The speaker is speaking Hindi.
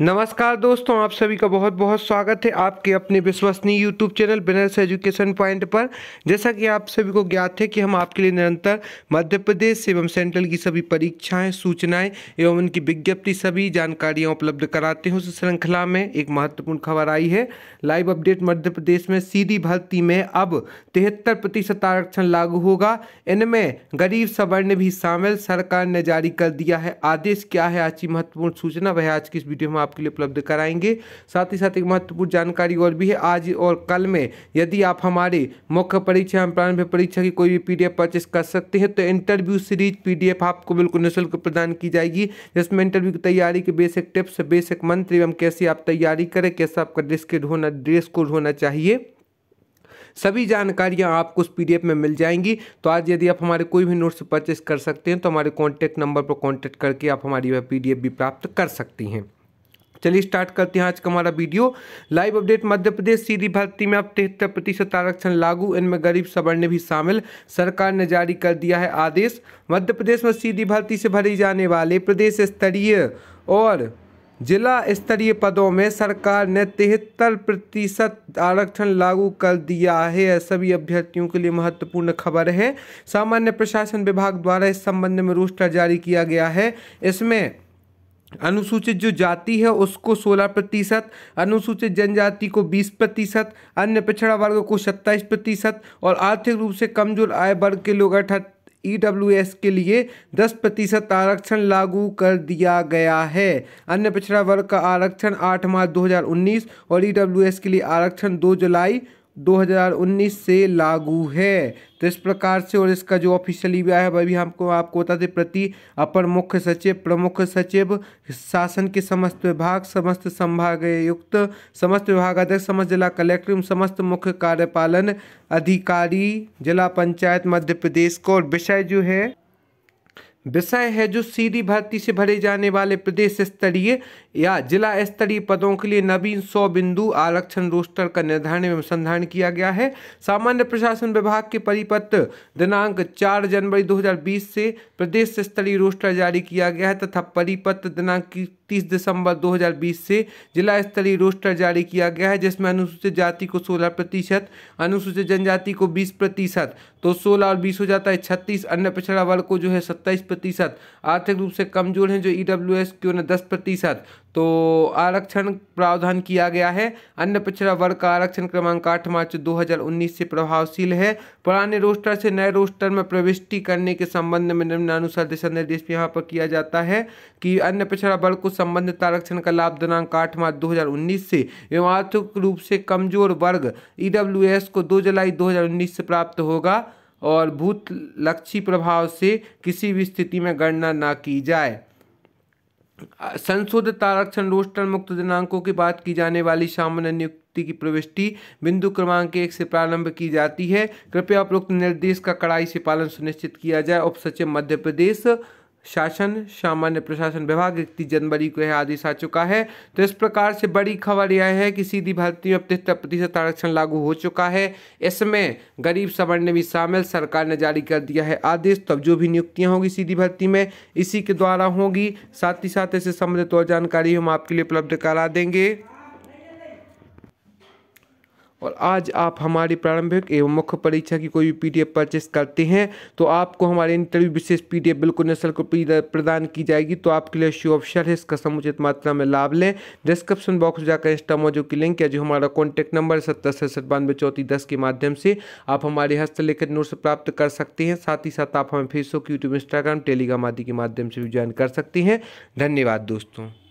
नमस्कार दोस्तों आप सभी का बहुत बहुत स्वागत है आपके अपने विश्वसनीय YouTube channel Binners education point पर जैसा कि आप सभी को ज्ञात है कि हम आपके लिए निरंतर मध्य प्रदेश एवं सेंट्रल की सभी परीक्षाएं सूचनाएं एवं उनकी विज्ञप्ति सभी जानकारियां उपलब्ध कराते हैं उस श्रृंखला में एक महत्वपूर्ण खबर आई है लाइव अपडेट मध्य प्रदेश में सीधी भर्ती में अब तिहत्तर प्रतिशत आरक्षण लागू होगा इनमें गरीब सवर्ण भी शामिल सरकार ने जारी कर दिया है आदेश क्या है आज की महत्वपूर्ण सूचना वह आज की इस वीडियो में आपके लिए उपलब्ध कराएंगे साथ ही साथ एक महत्वपूर्ण जानकारी और भी है आज और कल में यदि आप हमारे मुख्य परीक्षा एवं प्रारंभ परीक्षा की कोई भी पीडीएफ परचेस कर सकते हैं तो इंटरव्यू सीरीज पी आपको बिल्कुल निःशुल्क प्रदान की जाएगी जिसमें इंटरव्यू की तैयारी के बेसिक टिप्स बेसिक मंत्र एवं कैसे आप तैयारी करें कैसा आपका ड्रेस होना ड्रेस कोड होना चाहिए सभी जानकारियां आपको उस पीडीएफ में मिल जाएंगी तो आज यदि आप हमारे कोई भी नोट्स परचेस कर सकते हैं तो हमारे कॉन्टैक्ट नंबर पर कॉन्टैक्ट करके आप हमारी वह पीडीएफ भी प्राप्त कर सकती हैं चलिए स्टार्ट करते हैं आज का हमारा video live update Madhya Pradesh सीधी भर्ती में अब तिहत्तर प्रतिशत आरक्षण लागू इनमें गरीब सवर्ण भी शामिल सरकार ने जारी कर दिया है आदेश मध्य प्रदेश में सीधी भर्ती से भरी जाने वाले प्रदेश स्तरीय और जिला स्तरीय पदों में सरकार ने तिहत्तर प्रतिशत आरक्षण लागू कर दिया है सभी अभ्यर्थियों के लिए महत्वपूर्ण खबर है सामान्य प्रशासन विभाग द्वारा इस संबंध में रोस्टर जारी किया गया है इसमें अनुसूचित जो जाति है उसको 16 प्रतिशत अनुसूचित जनजाति को 20 प्रतिशत अन्य पिछड़ा वर्ग को 27 प्रतिशत और आर्थिक रूप से कमजोर आय वर्ग के लोग अर्थात ई e के लिए 10 प्रतिशत आरक्षण लागू कर दिया गया है अन्य पिछड़ा वर्ग का आरक्षण 8 मार्च 2019 और ई e के लिए आरक्षण 2 जुलाई 2019 से लागू है तो इस प्रकार से और इसका जो ऑफिशियली ब्याह है वह भी हमको आपको बताते प्रति अपर मुख्य सचिव प्रमुख सचिव शासन के समस्त विभाग समस्त संभागायुक्त समस्त विभाग अध्यक्ष समस्त जिला कलेक्टर एवं समस्त मुख्य कार्यपालन अधिकारी जिला पंचायत मध्य प्रदेश को और विषय जो है विषय है जो सीधी भर्ती से भरे जाने वाले प्रदेश स्तरीय या जिला स्तरीय पदों के लिए नवीन सौ बिंदु आरक्षण रोस्टर का निर्धारण एवं अनुसंधान किया गया है सामान्य प्रशासन विभाग के परिपत्र दिनांक 4 जनवरी 2020 से प्रदेश स्तरीय रोस्टर जारी किया गया है तथा परिपत्र दिनांक तीस दिसंबर 2020 से जिला स्तरीय रोस्टर जारी किया गया है जिसमें अनुसूचित जाति को 16 प्रतिशत अनुसूचित जनजाति को 20 प्रतिशत तो 16 और 20 हो जाता है 36 अन्य पिछड़ा वर्ग को जो है 27 प्रतिशत आर्थिक रूप से कमजोर हैं जो ई डब्ल्यू एस क्यों उन्हें दस प्रतिशत तो आरक्षण प्रावधान किया गया है अन्य पिछड़ा वर्ग का आरक्षण क्रमांक आठ मार्च दो से प्रभावशील है पुराने रोस्टर से नए रोस्टर में प्रविष्टि करने के संबंध में निम्नानुसार दिशा निर्देश यहाँ पर किया जाता है कि अन्य पिछड़ा वर्ग को संबंधित आरक्षण का लाभ दिनांक आठ मार्च 2019 से एवं आर्थिक रूप से कमजोर वर्ग ईडब्ल्यूएस को 2 जुलाई 2019 से प्राप्त होगा और भूत लक्षी प्रभाव से किसी भी स्थिति में गणना ना की जाए संशोधित आरक्षण रोस्टर मुक्त दिनांकों की बात की जाने वाली सामान्य नियुक्ति की प्रविष्टि बिंदु क्रमांक एक से प्रारंभ की जाती है कृपया उपरोक्त निर्देश का कड़ाई से पालन सुनिश्चित किया जाए उप सचिव मध्य प्रदेश शासन सामान्य प्रशासन विभाग इकतीस जनवरी को यह आदेश आ चुका है तो इस प्रकार से बड़ी खबर यह है कि सीधी भर्ती में तिहत्तर प्रतिशत आरक्षण लागू हो चुका है इसमें गरीब सवर्ण भी शामिल सरकार ने जारी कर दिया है आदेश तब तो जो भी नियुक्तियाँ होगी सीधी भर्ती में इसी के द्वारा होगी साथ ही साथ इससे संबंधित और जानकारी हम आपके लिए उपलब्ध करा देंगे और आज आप हमारी प्रारंभिक एवं मुख्य परीक्षा की कोई भी पी परचेस करते हैं तो आपको हमारे इंटरव्यू विशेष पीडीएफ बिल्कुल निशुल्क को प्रदान की जाएगी तो आपके लिए श्यू ऑप्शन है इसका समुचित मात्रा में लाभ लें डिस्क्रिप्शन बॉक्स में जाकर इंस्टा मोजो की लिंक या जो हमारा कॉन्टैक्ट नंबर सत्तर सड़सठ बानवे चौंतीस दस के माध्यम से आप हमारे हस्तलिखित नोट्स प्राप्त कर सकते हैं साथ ही साथ आप हमें फेसबुक यूट्यूब इंस्टाग्राम टेलीग्राम आदि के माध्यम से भी ज्वाइन कर सकते हैं धन्यवाद दोस्तों